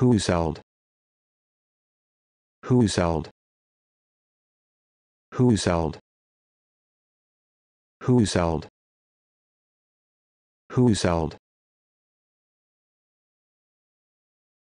Who sold? Who sold? Who sold? Who sold? Who sold?